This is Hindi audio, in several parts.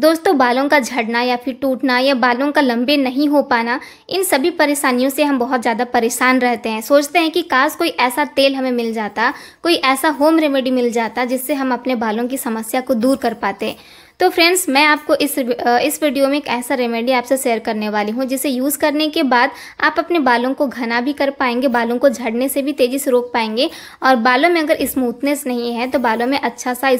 दोस्तों बालों का झड़ना या फिर टूटना या बालों का लंबे नहीं हो पाना इन सभी परेशानियों से हम बहुत ज़्यादा परेशान रहते हैं सोचते हैं कि काश कोई ऐसा तेल हमें मिल जाता कोई ऐसा होम रेमेडी मिल जाता जिससे हम अपने बालों की समस्या को दूर कर पाते तो फ्रेंड्स मैं आपको इस इस वीडियो में एक ऐसा रेमेडी आपसे शेयर करने वाली हूँ जिसे यूज़ करने के बाद आप अपने बालों को घना भी कर पाएंगे बालों को झड़ने से भी तेज़ी से रोक पाएंगे और बालों में अगर स्मूथनेस नहीं है तो बालों में अच्छा सा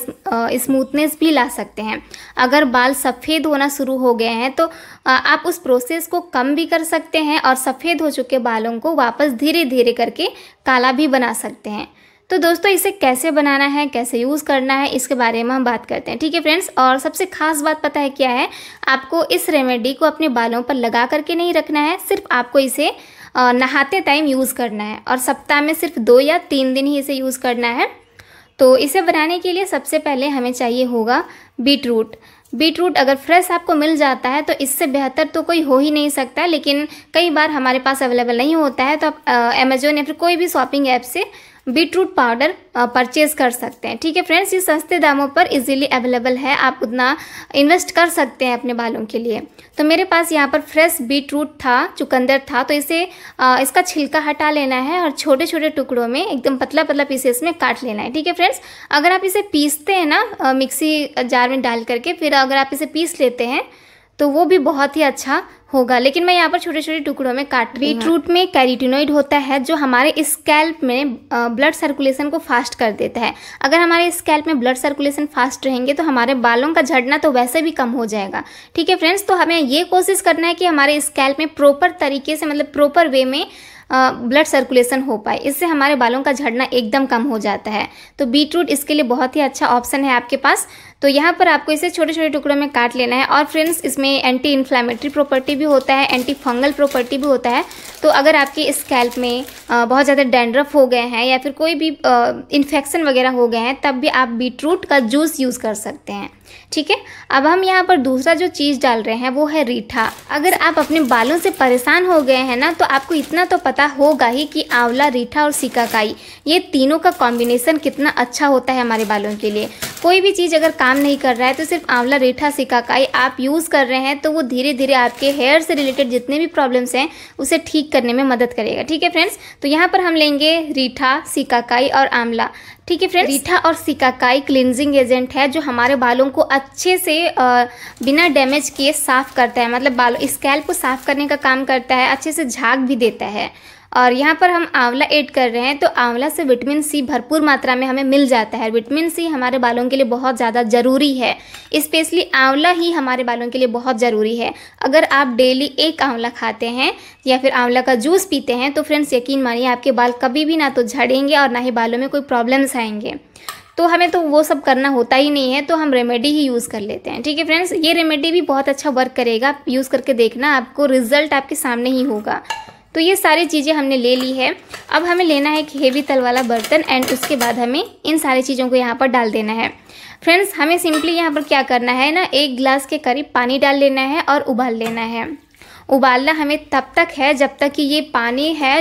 स्मूथनेस भी ला सकते हैं अगर बाल सफ़ेद होना शुरू हो गए हैं तो आप उस प्रोसेस को कम भी कर सकते हैं और सफ़ेद हो चुके बालों को वापस धीरे धीरे करके काला भी बना सकते हैं तो दोस्तों इसे कैसे बनाना है कैसे यूज़ करना है इसके बारे में हम बात करते हैं ठीक है फ्रेंड्स और सबसे खास बात पता है क्या है आपको इस रेमेडी को अपने बालों पर लगा करके नहीं रखना है सिर्फ आपको इसे नहाते टाइम यूज़ करना है और सप्ताह में सिर्फ दो या तीन दिन ही इसे यूज़ करना है तो इसे बनाने के लिए सबसे पहले हमें चाहिए होगा बीट रूट बीट रूट अगर फ्रेश आपको मिल जाता है तो इससे बेहतर तो कोई हो ही नहीं सकता लेकिन कई बार हमारे पास अवेलेबल नहीं होता है तो आप अमेजोन या फिर कोई भी शॉपिंग ऐप से बीटरूट पाउडर परचेज कर सकते हैं ठीक है फ्रेंड्स ये सस्ते दामों पर इजीली अवेलेबल है आप उतना इन्वेस्ट कर सकते हैं अपने बालों के लिए तो मेरे पास यहाँ पर फ्रेश बीटरूट था चुकंदर था तो इसे इसका छिलका हटा लेना है और छोटे छोटे टुकड़ों में एकदम पतला पतला पीसेस में काट लेना है ठीक है फ्रेंड्स अगर आप इसे पीसते हैं ना मिक्सी जार में डाल करके फिर अगर आप इसे पीस लेते हैं तो वो भी बहुत ही अच्छा होगा लेकिन मैं यहाँ पर छोटे छोटे टुकड़ों में काट बीट रूट में कैरिटिनोइड होता है जो हमारे स्कैल्प में ब्लड सर्कुलेशन को फास्ट कर देता है अगर हमारे स्कैल्प में ब्लड सर्कुलेशन फास्ट रहेंगे तो हमारे बालों का झड़ना तो वैसे भी कम हो जाएगा ठीक है फ्रेंड्स तो हमें ये कोशिश करना है कि हमारे स्कैल्प में प्रॉपर तरीके से मतलब प्रॉपर वे में ब्लड सर्कुलेशन हो पाए इससे हमारे बालों का झड़ना एकदम कम हो जाता है तो बीट रूट इसके लिए बहुत ही अच्छा ऑप्शन है आपके पास तो यहाँ पर आपको इसे छोटे छोटे टुकड़ों में काट लेना है और फ्रेंड्स इसमें एंटी इन्फ्लामेटरी प्रॉपर्टी भी होता है एंटी फंगल प्रॉपर्टी भी होता है तो अगर आपके स्कैल्प में बहुत ज़्यादा डेंड्रफ हो गए हैं या फिर कोई भी इन्फेक्शन वगैरह हो गए हैं तब भी आप बीटरूट का जूस यूज़ कर सकते हैं ठीक है अब हम यहाँ पर दूसरा जो चीज़ डाल रहे हैं वो है रीठा अगर आप अपने बालों से परेशान हो गए हैं ना तो आपको इतना तो पता होगा ही कि आंवला रीठा और सिकाकाई ये तीनों का कॉम्बिनेशन कितना अच्छा होता है हमारे बालों के लिए कोई भी चीज़ अगर काम नहीं कर रहा है तो सिर्फ आंवला रेठा सिकाकाई आप यूज़ कर रहे हैं तो वो धीरे धीरे आपके हेयर से रिलेटेड जितने भी प्रॉब्लम्स हैं उसे ठीक करने में मदद करेगा ठीक है फ्रेंड्स तो यहाँ पर हम लेंगे रीठा सिकाकाई और आंवला ठीक है फ्रेंड्स रीठा और सिकाकाई क्लिनजिंग एजेंट है जो हमारे बालों को अच्छे से बिना डैमेज किए साफ़ करता है मतलब बालों स्कैल्प को साफ़ करने का काम करता है अच्छे से झाग भी देता है और यहाँ पर हम आंवला ऐड कर रहे हैं तो आंवला से विटामिन सी भरपूर मात्रा में हमें मिल जाता है विटामिन सी हमारे बालों के लिए बहुत ज़्यादा ज़रूरी है स्पेशली आंवला ही हमारे बालों के लिए बहुत ज़रूरी है अगर आप डेली एक आंवला खाते हैं या फिर आंवला का जूस पीते हैं तो फ्रेंड्स यकीन मानिए आपके बाल कभी भी ना तो झड़ेंगे और ना ही बालों में कोई प्रॉब्लम्स आएंगे तो हमें तो वो सब करना होता ही नहीं है तो हम रेमेडी ही यूज़ कर लेते हैं ठीक है फ्रेंड्स ये रेमेडी भी बहुत अच्छा वर्क करेगा यूज़ करके देखना आपको रिजल्ट आपके सामने ही होगा तो ये सारी चीज़ें हमने ले ली है अब हमें लेना है एक हेवी तल वाला बर्तन एंड उसके बाद हमें इन सारी चीज़ों को यहाँ पर डाल देना है फ्रेंड्स हमें सिंपली यहाँ पर क्या करना है ना एक गिलास के करीब पानी डाल लेना है और उबाल लेना है उबालना हमें तब तक है जब तक कि ये पानी है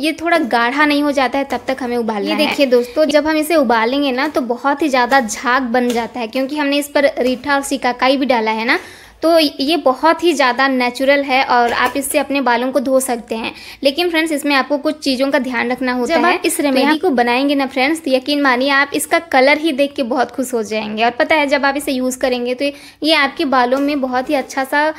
ये थोड़ा गाढ़ा नहीं हो जाता है तब तक हमें उबालना ये देखिए दोस्तों जब हम इसे उबालेंगे ना तो बहुत ही ज़्यादा झाग बन जाता है क्योंकि हमने इस पर रीठा और सिकाकाई भी डाला है ना तो ये बहुत ही ज़्यादा नेचुरल है और आप इससे अपने बालों को धो सकते हैं लेकिन फ्रेंड्स इसमें आपको कुछ चीज़ों का ध्यान रखना होता जब है आप इस रेमेडी तो को बनाएंगे ना फ्रेंड्स तो यकीन मानिए आप इसका कलर ही देख के बहुत खुश हो जाएंगे और पता है जब आप इसे यूज़ करेंगे तो ये आपके बालों में बहुत ही अच्छा सा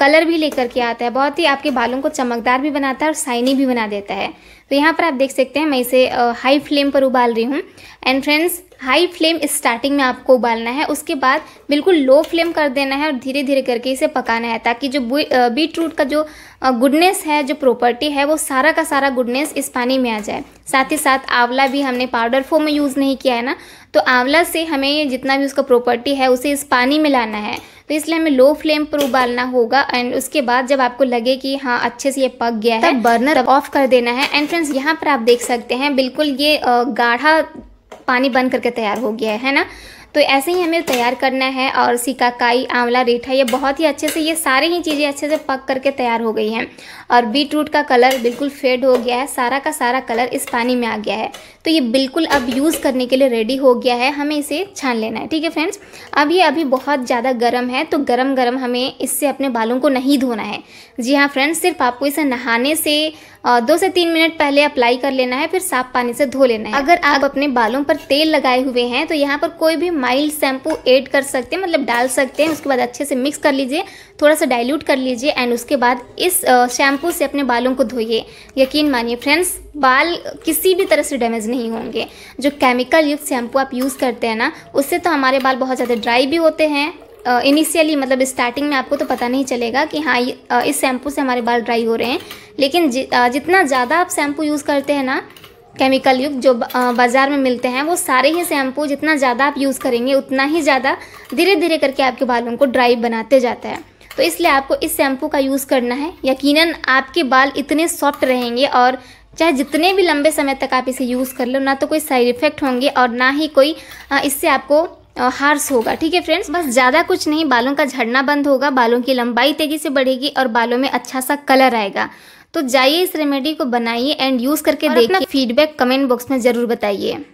कलर भी लेकर के आता है बहुत ही आपके बालों को चमकदार भी बनाता है और साइनी भी बना देता है तो यहाँ पर आप देख सकते हैं मैं इसे हाई फ्लेम पर उबाल रही हूँ and friends high flame starting में आपको उबालना है उसके बाद बिल्कुल लो फ्लेम कर देना है और धीरे धीरे करके इसे पकाना है ताकि जो बीट रूट का जो गुडनेस है जो प्रॉपर्टी है वो सारा का सारा गुडनेस इस पानी में आ जाए साथ ही साथ आंवला भी हमने पाउडर फॉर्म में यूज़ नहीं किया है ना तो आंवला से हमें जितना भी उसका प्रॉपर्टी है उसे इस पानी में लाना है तो इसलिए हमें लो फ्लेम पर उबालना होगा एंड उसके बाद जब आपको लगे कि हाँ अच्छे से ये पक गया है बर्नर ऑफ कर देना है एंड फ्रेंड्स यहाँ पर आप देख सकते हैं बिल्कुल ये गाढ़ा पानी बन करके तैयार हो गया है ना तो ऐसे ही हमें तैयार करना है और सिकाकाई आंवला रेठा ये बहुत ही अच्छे से ये सारे ही चीज़ें अच्छे से पक करके तैयार हो गई हैं और बीट रूट का कलर बिल्कुल फेड हो गया है सारा का सारा कलर इस पानी में आ गया है तो ये बिल्कुल अब यूज़ करने के लिए रेडी हो गया है हमें इसे छान लेना है ठीक है फ्रेंड्स अब ये अभी बहुत ज़्यादा गर्म है तो गर्म गर्म हमें इससे अपने बालों को नहीं धोना है जी हाँ फ्रेंड्स सिर्फ आपको इसे नहाने से दो से तीन मिनट पहले अप्लाई कर लेना है फिर साफ पानी से धो लेना है अगर आप अपने बालों पर तेल लगाए हुए हैं तो यहाँ पर कोई भी माइल्ड शैम्पू ऐड कर सकते हैं मतलब डाल सकते हैं उसके बाद अच्छे से मिक्स कर लीजिए थोड़ा सा डाइल्यूट कर लीजिए एंड उसके बाद इस शैम्पू से अपने बालों को धोइए यकीन मानिए फ्रेंड्स बाल किसी भी तरह से डैमेज नहीं होंगे जो केमिकल युक्त शैम्पू आप यूज़ करते हैं ना उससे तो हमारे बाल बहुत ज़्यादा ड्राई भी होते हैं इनिशियली मतलब स्टार्टिंग में आपको तो पता नहीं चलेगा कि हाँ इस शैम्पू से हमारे बाल ड्राई हो रहे हैं लेकिन जि, जितना ज़्यादा आप शैम्पू यूज़ करते हैं ना केमिकल युक्त जो बाज़ार में मिलते हैं वो सारे ही शैम्पू जितना ज़्यादा आप यूज़ करेंगे उतना ही ज़्यादा धीरे धीरे करके आपके बालों को ड्राई बनाते जाता है तो इसलिए आपको इस शैम्पू का यूज़ करना है यकीनन आपके बाल इतने सॉफ्ट रहेंगे और चाहे जितने भी लंबे समय तक आप इसे यूज़ कर लो ना तो कोई साइड इफ़ेक्ट होंगे और ना ही कोई इससे आपको हार्स होगा ठीक है फ्रेंड्स बस ज़्यादा कुछ नहीं बालों का झड़ना बंद होगा बालों की लंबाई तेज़ी से बढ़ेगी और बालों में अच्छा सा कलर आएगा तो जाइए इस रेमेडी को बनाइए एंड यूज़ करके देखिए फीडबैक कमेंट बॉक्स में ज़रूर बताइए